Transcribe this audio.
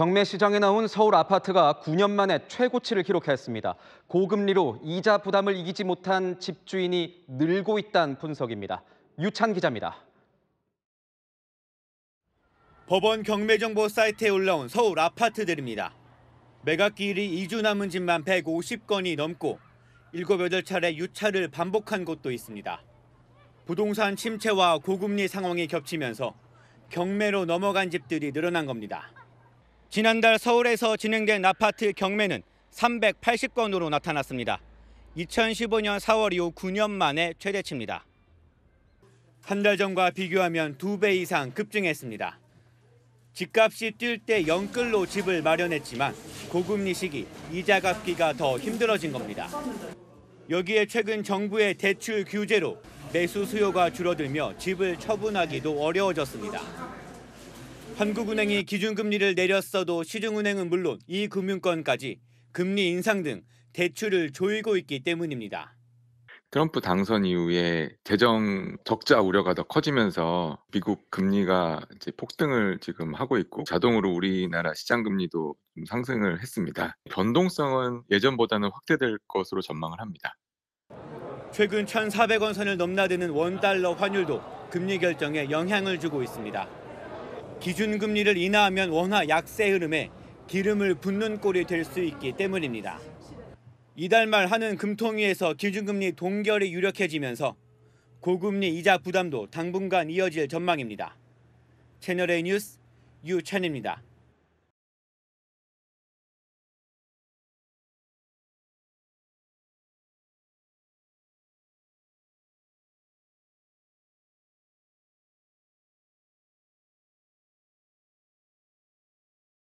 경매시장에 나온 서울 아파트가 9년 만에 최고치를 기록했습니다. 고금리로 이자 부담을 이기지 못한 집주인이 늘고 있다는 분석입니다. 유찬 기자입니다. 법원 경매정보 사이트에 올라온 서울 아파트들입니다. 매각기일이 2주 남은 집만 150건이 넘고 7, 8차례 유찰을 반복한 곳도 있습니다. 부동산 침체와 고금리 상황이 겹치면서 경매로 넘어간 집들이 늘어난 겁니다. 지난달 서울에서 진행된 아파트 경매는 380건으로 나타났습니다. 2015년 4월 이후 9년 만에 최대치입니다. 한 달 전과 비교하면 두 배 이상 급증했습니다. 집값이 뛸 때 연끌로 집을 마련했지만 고금리 시기 이자 갚기가 더 힘들어진 겁니다. 여기에 최근 정부의 대출 규제로 매수 수요가 줄어들며 집을 처분하기도 어려워졌습니다. 한국은행이 기준금리를 내렸어도 시중은행은 물론 이 금융권까지 금리 인상 등 대출을 조이고 있기 때문입니다. 트럼프 당선 이후에 재정 적자 우려가 더 커지면서 미국 금리가 이제 폭등을 지금 하고 있고 자동으로 우리나라 시장 금리도 상승을 했습니다. 변동성은 예전보다는 확대될 것으로 전망을 합니다. 최근 1,400원 선을 넘나드는 원달러 환율도 금리 결정에 영향을 주고 있습니다. 기준금리를 인하하면 원화 약세 흐름에 기름을 붓는 꼴이 될 수 있기 때문입니다. 이달 말 하는 금통위에서 기준금리 동결이 유력해지면서 고금리 이자 부담도 당분간 이어질 전망입니다. 채널A 뉴스 유찬입니다.